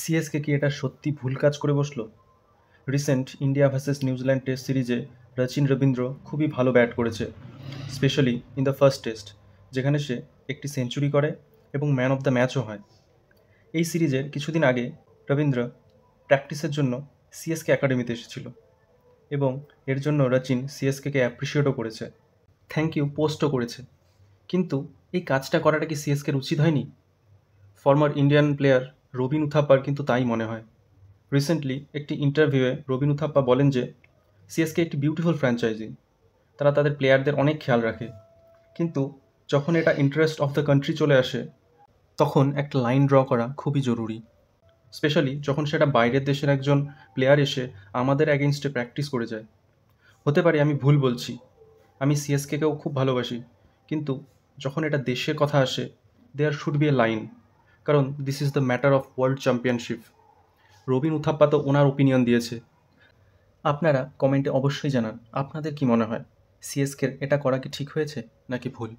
CSK কি এটা সত্যি ভুল কাজ করে বসলো recent India versus New Zealand test সিরিজে রচিন রবীন্দ্র খুবই ভালো ব্যাট করেছে specially in the first test যেখানে সে একটি সেঞ্চুরি করে এবং ম্যান অফ দ্য ম্যাচও হয় এই সিরিজের কিছুদিন আগে রবীন্দ্র প্র্যাকটিসের জন্য সিএসকে একাডেমিতে এসেছিল এবং এর জন্য রচিন সিএসকেকে অ্যাপ্রিসিয়েটও করেছে থ্যাংক ইউ পোস্টও করেছে কিন্তু এই কাজটা করাটা কি সিএসকের উচিত হয়নি ফর্মার ইন্ডিয়ান প্লেয়ার রবিন উথাপ্পার কিন্তু তাই মনে হয় রিসেন্টলি একটি ইন্টারভিউয়ে রবিন উথাপ্পা বলেন যে সিএসকে একটি বিউটিফুল ফ্র্যাঞ্চাইজি তারা তাদের প্লেয়ারদের অনেক খেয়াল রাখে কিন্তু যখন এটা ইন্টারেস্ট অফ দ্য কান্ট্রি চলে আসে তখন একটা লাইন ড্র করা খুবই জরুরি স্পেশালি যখন সেটা বাইরের দেশের একজন প্লেয়ার এসে আমাদের অ্যাগেনস্টে প্র্যাকটিস করে যায় হতে পারে আমি ভুল বলছি আমি সিএসকেকেও খুব ভালোবাসি কিন্তু যখন এটা দেশের কথা আসে there should be a line কারণ this is the matter of world championship Robin Uthappa তো ওনার ওপিনিয়ন দিয়েছে আপনারা কমেন্টে অবশ্যই জানান আপনাদের কি মনে হয় সিএসকের এটা করা কি ঠিক হয়েছে নাকি ভুল